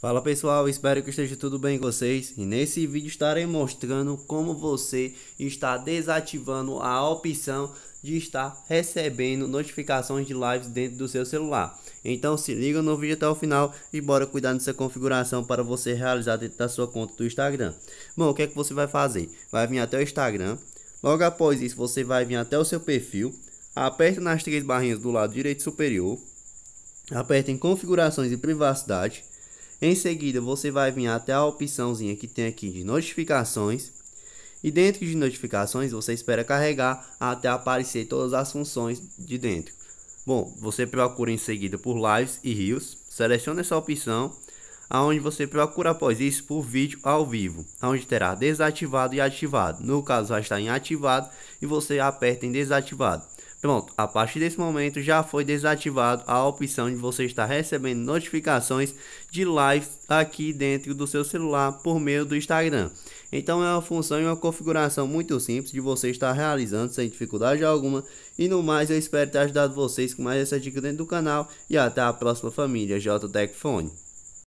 Fala pessoal, espero que esteja tudo bem com vocês e nesse vídeo estarei mostrando como você está desativando a opção de estar recebendo notificações de lives dentro do seu celular. Então se liga no vídeo até o final e bora cuidar dessa configuração para você realizar dentro da sua conta do Instagram. Bom, o que é que você vai fazer? Vai vir até o Instagram, logo após isso você vai vir até o seu perfil, aperta nas três barrinhas do lado direito superior, aperta em configurações e privacidade, em seguida, você vai vir até a opçãozinha que tem aqui de notificações. E dentro de notificações, você espera carregar até aparecer todas as funções de dentro. Bom, você procura em seguida por lives e rios. Seleciona essa opção, aonde você procura após isso por vídeo ao vivo, aonde terá desativado e ativado. No caso, vai estar em ativado e você aperta em desativado. Pronto, a partir desse momento já foi desativado a opção de você estar recebendo notificações de lives aqui dentro do seu celular por meio do Instagram. Então é uma função e uma configuração muito simples de você estar realizando sem dificuldade alguma. E no mais, eu espero ter ajudado vocês com mais essa dica dentro do canal e até a próxima família JTech Fone.